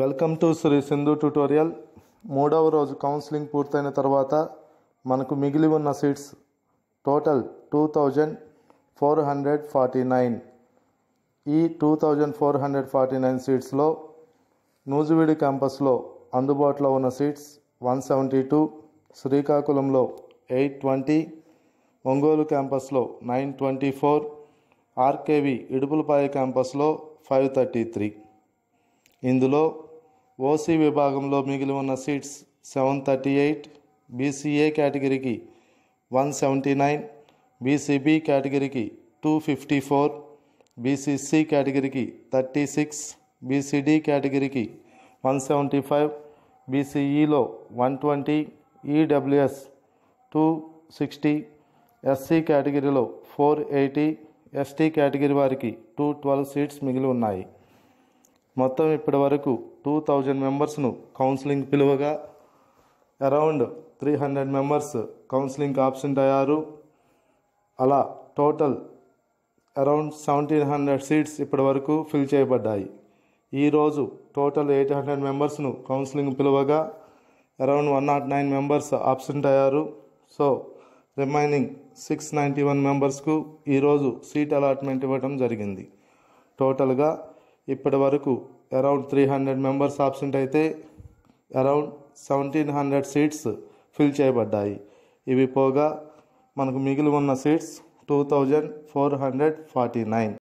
welcome to Shri Sindhu tutorial మూడవ రోజు counselling పూర్తయిన తర్వాత మనకు మిగిలి ఉన్న seats total two thousand four hundred forty nine ఈ two thousand four hundred forty nine సీట్స్లో నూజువీడి క్యాంపస్లో అందుబాటులో ఉన్న సీట్స్ వన్ సెవెంటీ టూ శ్రీకాకుళంలో ఎయిట్ ట్వంటీ ఒంగోలు క్యాంపస్లో nine twenty four RKV Idupulapaya క్యాంపస్లో ఫైవ్ థర్టీ త్రీ ఇందులో ఓసీ విభాగంలో మిగిలి ఉన్న seats seven thirty eight BCA కేటగిరీకి వన్ సెవెంటీ నైన్ బీసీబీ కేటగిరీకి టూ ఫిఫ్టీ ఫోర్ బీసీసీ కేటగిరీకి థర్టీ సిక్స్ బీసీడీ కేటగిరీకి వన్ సెవెంటీ ఫైవ్ బీసీఈలో one twenty EWS two sixty SC కేటగిరీలో ఫోర్ ఎయిటీ ఎస్టీ కేటగిరీ వారికి టూ ట్వెల్వ్ సీట్స్ మిగిలి ఉన్నాయి మొత్తం ఇప్పటి వరకు టూ థౌజండ్ మెంబర్స్ను కౌన్సిలింగ్ పిలువగా around three hundred members counselling absent అయ్యారు అలా total around seventeen hundred seats ఇప్పటి వరకు ఫిల్ చేయబడ్డాయి ఈరోజు టోటల్ ఎయిట్ హండ్రెడ్ మెంబర్స్ను కౌన్సిలింగ్ పిలువగా around one naught nine members absent అయ్యారు so remaining six ninety one మెంబర్స్కు ఈరోజు సీట్ అలాట్మెంట్ ఇవ్వడం జరిగింది టోటల్గా ఇప్పటి వరకు around three hundred members absent అయితే around seventeen hundred seats fill చేయబడ్డాయి ఇవి పోగా మనకు మిగిలి ఉన్న seats two thousand four hundred forty nine